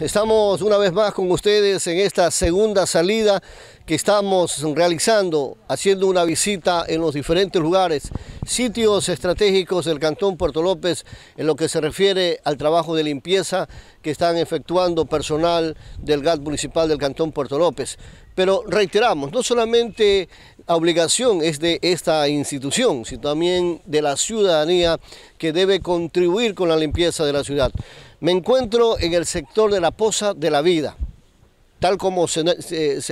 Estamos una vez más con ustedes en esta segunda salida que estamos realizando, haciendo una visita en los diferentes lugares sitios estratégicos del Cantón Puerto López en lo que se refiere al trabajo de limpieza que están efectuando personal del GAT municipal del Cantón Puerto López. Pero reiteramos, no solamente obligación es de esta institución, sino también de la ciudadanía que debe contribuir con la limpieza de la ciudad. Me encuentro en el sector de la Poza de la Vida tal como se,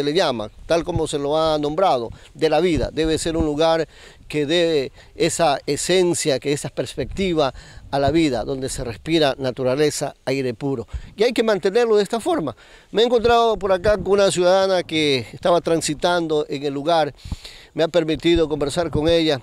le llama, tal como se lo ha nombrado, de la vida. Debe ser un lugar que dé esa esencia, que esa perspectiva a la vida, donde se respira naturaleza, aire puro. Y hay que mantenerlo de esta forma. Me he encontrado por acá con una ciudadana que estaba transitando en el lugar, me ha permitido conversar con ella,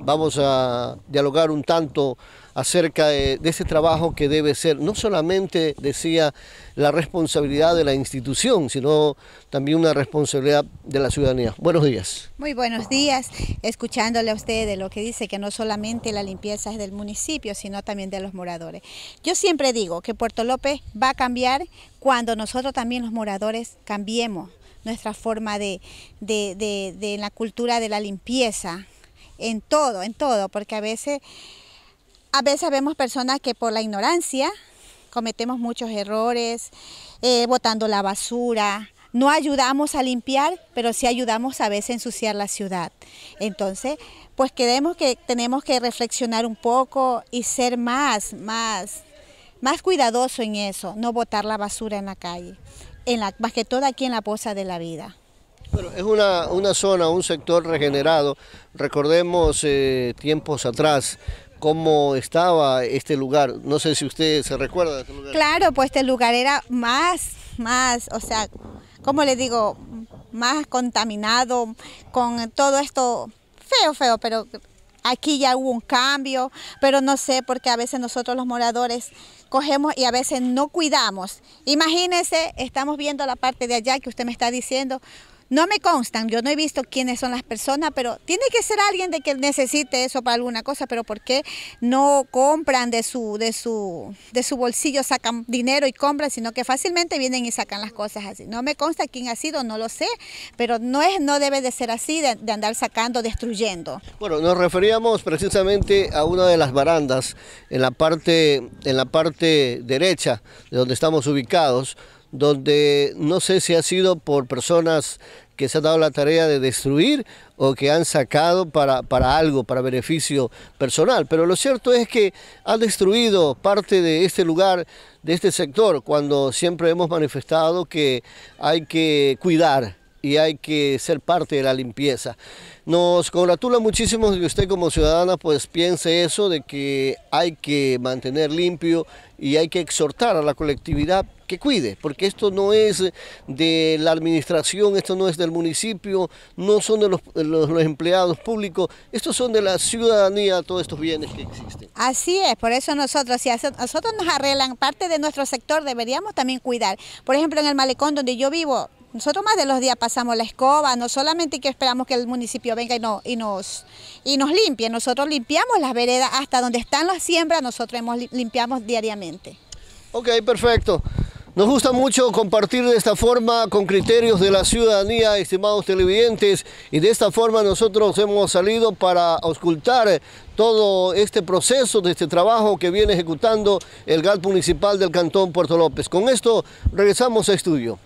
Vamos a dialogar un tanto acerca de, ese trabajo que debe ser, no solamente, decía, la responsabilidad de la institución, sino también una responsabilidad de la ciudadanía. Buenos días. Muy buenos días. Escuchándole a usted de lo que dice, que no solamente la limpieza es del municipio, sino también de los moradores. Yo siempre digo que Puerto López va a cambiar cuando nosotros también los moradores cambiemos nuestra forma de, de la cultura de la limpieza en todo, en todo, porque a veces, a veces vemos personas que por la ignorancia cometemos muchos errores, eh, botando la basura, no ayudamos a limpiar, pero sí ayudamos a veces a ensuciar la ciudad. Entonces, pues queremos que tenemos que reflexionar un poco y ser más, más, más cuidadoso en eso, no botar la basura en la calle, en la, más que todo aquí en la poza de la vida es una, zona, un sector regenerado. Recordemos eh, tiempos atrás, cómo estaba este lugar. No sé si usted se recuerda de este lugar. Claro, pues este lugar era más, más, o sea, ¿cómo le digo? Más contaminado con todo esto feo, feo, pero aquí ya hubo un cambio, pero no sé, porque a veces nosotros los moradores cogemos y a veces no cuidamos. Imagínense, estamos viendo la parte de allá que usted me está diciendo, no me constan, yo no he visto quiénes son las personas, pero tiene que ser alguien de que necesite eso para alguna cosa, pero ¿por qué no compran de su, de su, de su bolsillo, sacan dinero y compran, sino que fácilmente vienen y sacan las cosas así? No me consta quién ha sido, no lo sé, pero no, es, no debe de ser así, de, de andar sacando, destruyendo. Bueno, nos referíamos precisamente a una de las barandas en la parte, en la parte derecha de donde estamos ubicados, donde no sé si ha sido por personas que se han dado la tarea de destruir o que han sacado para, algo, para beneficio personal. Pero lo cierto es que han destruido parte de este lugar, de este sector, cuando siempre hemos manifestado que hay que cuidar y hay que ser parte de la limpieza. Nos congratula muchísimo que usted como ciudadana pues piense eso de que hay que mantener limpio y hay que exhortar a la colectividad que cuide, porque esto no es de la administración, esto no es del municipio, no son de los, empleados públicos, estos son de la ciudadanía, todos estos bienes que existen. Así es, por eso nosotros, si nosotros nos arreglan parte de nuestro sector, deberíamos también cuidar. Por ejemplo, en el malecón donde yo vivo, nosotros más de los días pasamos la escoba, no solamente que esperamos que el municipio venga y, nos, y nos limpie, nosotros limpiamos las veredas hasta donde están las siembras, nosotros hemos, limpiamos diariamente. Ok, perfecto. Nos gusta mucho compartir de esta forma con criterios de la ciudadanía, estimados televidentes, y de esta forma nosotros hemos salido para auscultar todo este proceso de este trabajo que viene ejecutando el GAL municipal del Cantón Puerto López. Con esto regresamos a estudio.